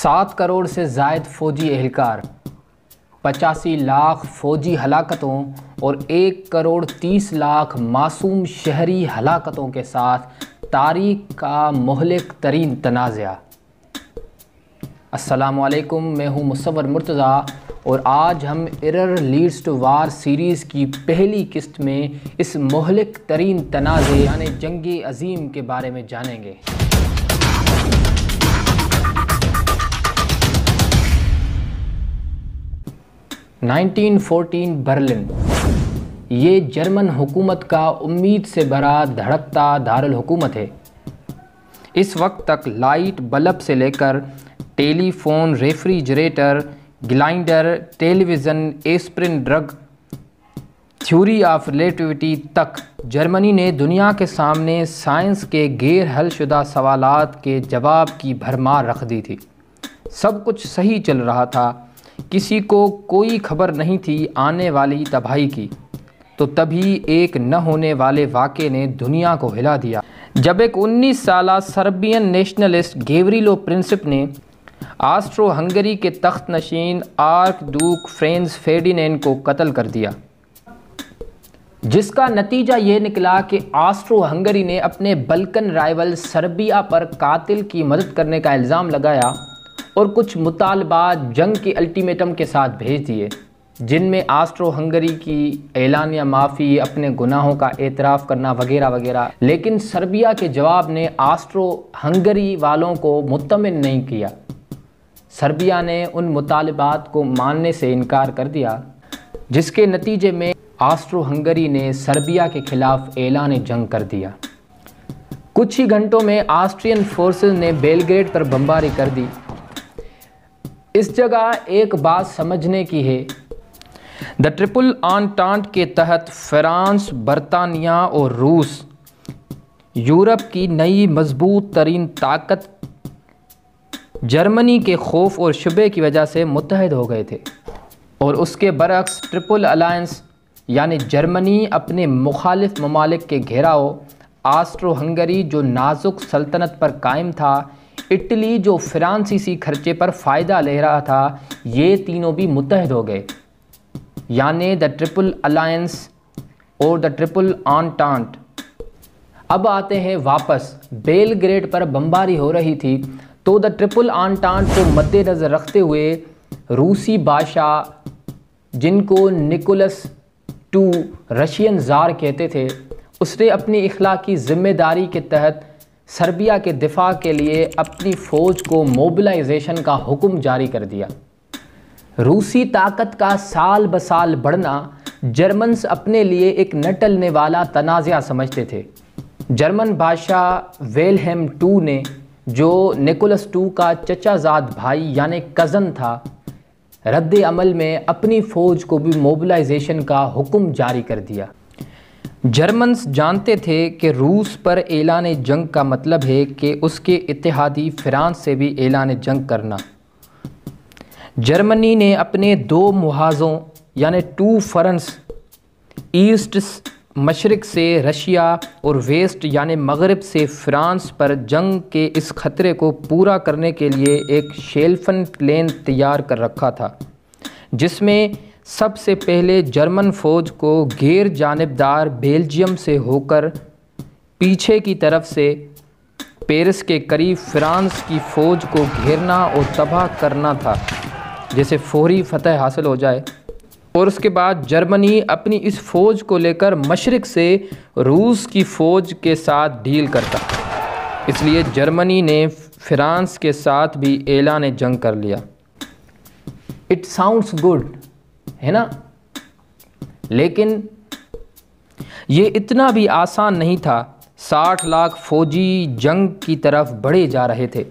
सात करोड़ से जायद फौजी एहलकार पचासी लाख फौजी हलाकतों और एक करोड़ तीस लाख मासूम शहरी हलाकतों के साथ तारीख का महलिक तरीन तनाज़ा असलकम मैं हूँ मुसवर मुर्तज़ा और आज हम error leads to war series की पहली किस्त में इस महलिक तरीन तनाज़े यानी जंग अजीम के बारे में जानेंगे 1914 बर्लिन ये जर्मन हुकूमत का उम्मीद से भरा धड़कता दारुल हुकूमत है इस वक्त तक लाइट बल्ब से लेकर telephone refrigerator glider television aspirin drug theory of relativity तक जर्मनी ने दुनिया के सामने साइंस के गैर हलशुदा सवाल के जवाब की भरमार रख दी थी सब कुछ सही चल रहा था किसी को कोई खबर नहीं थी आने वाली तबाही की तो तभी एक न होने वाले वाक़े ने दुनिया को हिला दिया जब एक 19 साल सर्बियन नेशनलिस्ट गेवरीलो प्रिंसिप ने आस्ट्रो हंगरी के तख्त नशीन आर्क दूक फ्रेंस फेडिनेन को कत्ल कर दिया जिसका नतीजा ये निकला कि आस्ट्रो हंगरी ने अपने बल्कन राइवल सर्बिया पर कातिल की मदद करने का इल्ज़ाम लगाया और कुछ मुतालबात जंग के अल्टीमेटम के साथ भेज दिए जिनमें आस्ट्रो हंगरी की ऐलान या माफ़ी अपने गुनाहों का एतराफ़ करना वगैरह वगैरह लेकिन सर्बिया के जवाब ने आस्ट्रो हंगरी वालों को मुतमिन नहीं किया सर्बिया ने उन मुतालबात को मानने से इनकार कर दिया जिसके नतीजे में आस्ट्रो हंगरी ने सर्बिया के खिलाफ ऐलान जंग कर दिया कुछ ही घंटों में आस्ट्रियन फोर्सेस ने बेलग्रेड पर बमबारी कर दी इस जगह एक बात समझने की है द ट्रिपल टांट के तहत फ्रांस बरतानिया और रूस यूरोप की नई मजबूत तरीन ताकत जर्मनी के खौफ और शुबे की वजह से मुतहद हो गए थे और उसके बरक्स ट्रिपल अलायंस यानी जर्मनी अपने मुखालिफ ममालिक के घेराव आस्ट्रो हंगरी जो नाजुक सल्तनत पर कायम था इटली जो फ्रांसीसी खर्चे पर फ़ायदा ले रहा था ये तीनों भी मुतहद हो गए यानि द ट्रिपल अलायंस और द ट्रिपल टांट अब आते हैं वापस बेलग्रेड पर बमबारी हो रही थी तो द ट्रिपल टांट को मद्देनज़र रखते हुए रूसी बादशाह जिनको निकोलस टू रशियन ज़ार कहते थे उसने अपनी इखलाकी की ज़िम्मेदारी के तहत सर्बिया के दिफा के लिए अपनी फ़ौज को मोबिलाइजेशन का हुक्म जारी कर दिया रूसी ताकत का साल ब साल बढ़ना जर्मन्स अपने लिए एक न टलने वाला तनाज़ समझते थे जर्मन बादशाह वेलहेम टू ने जो निकोलस टू का चचाजाद भाई यानि कज़न था रद्द अमल में अपनी फ़ौज को भी मोबिलाइजेशन का हुक्म जारी कर दिया जर्मन्स जानते थे कि रूस पर एलान जंग का मतलब है कि उसके इतिहादी फ्रांस से भी एलान जंग करना जर्मनी ने अपने दो मुहाजों यानि टू फ्रंस ईस्ट मशरक़ से रशिया और वेस्ट यानि मगरब से फ्रांस पर जंग के इस ख़तरे को पूरा करने के लिए एक शेल्फन प्लान तैयार कर रखा था जिसमें सबसे पहले जर्मन फौज को गैर जानबदार बेल्जियम से होकर पीछे की तरफ से पेरिस के करीब फ्रांस की फ़ौज को घेरना और तबाह करना था जैसे फौरी फतह हासिल हो जाए और उसके बाद जर्मनी अपनी इस फ़ौज को लेकर मशरक़ से रूस की फ़ौज के साथ डील करता इसलिए जर्मनी ने फ्रांस के साथ भी एलान जंग कर लिया इट साउंड्स गुड है ना लेकिन ये इतना भी आसान नहीं था साठ लाख फौजी जंग की तरफ बढ़े जा रहे थे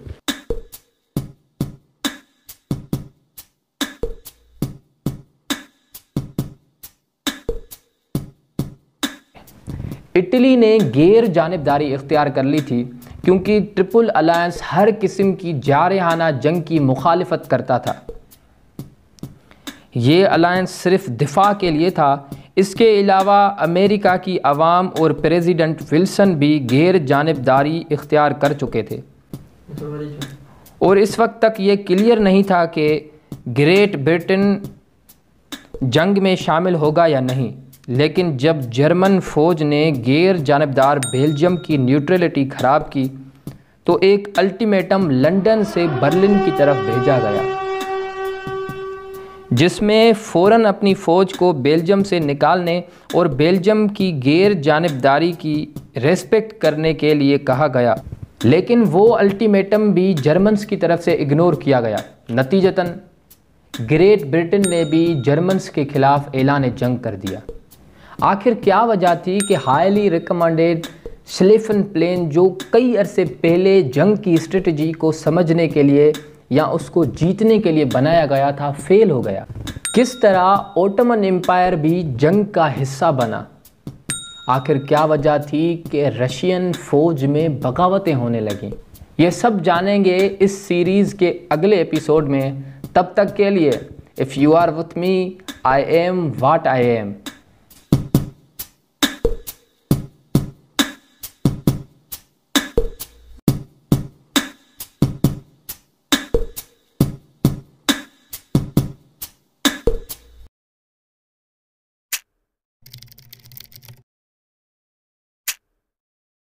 इटली ने गैर जानबदारी इख्तियार कर ली थी क्योंकि ट्रिपल अलायंस हर किस्म की जारहाना जंग की मुखालफत करता था ये अलायंस सिर्फ दिफा के लिए था इसके अलावा अमेरिका की आवाम और प्रेसिडेंट विल्सन भी गैर जानबदारी इख्तियार कर चुके थे और इस वक्त तक ये क्लियर नहीं था कि ग्रेट ब्रिटेन जंग में शामिल होगा या नहीं लेकिन जब जर्मन फौज ने गैर जानबदार बेल्जियम की न्यूट्रलिटी ख़राब की तो एक अल्टीमेटम लंदन से बर्लिन की तरफ भेजा गया जिसमें फ़ौरन अपनी फ़ौज को बेल्जियम से निकालने और बेल्जियम की गैर जानबदारी की रेस्पेक्ट करने के लिए कहा गया लेकिन वो अल्टीमेटम भी जर्मन्स की तरफ से इग्नोर किया गया नतीजतन ग्रेट ब्रिटेन ने भी जर्मन्स के ख़िलाफ़ ऐलान जंग कर दिया आखिर क्या वजह थी कि हाईली रिकमेंडेड स्लिफन प्लेन जो कई अरसे पहले जंग की स्ट्रेटजी को समझने के लिए या उसको जीतने के लिए बनाया गया था फेल हो गया किस तरह ओटमन एम्पायर भी जंग का हिस्सा बना आखिर क्या वजह थी कि रशियन फौज में बगावतें होने लगीं ये सब जानेंगे इस सीरीज़ के अगले एपिसोड में तब तक के लिए if you are with me I am what I M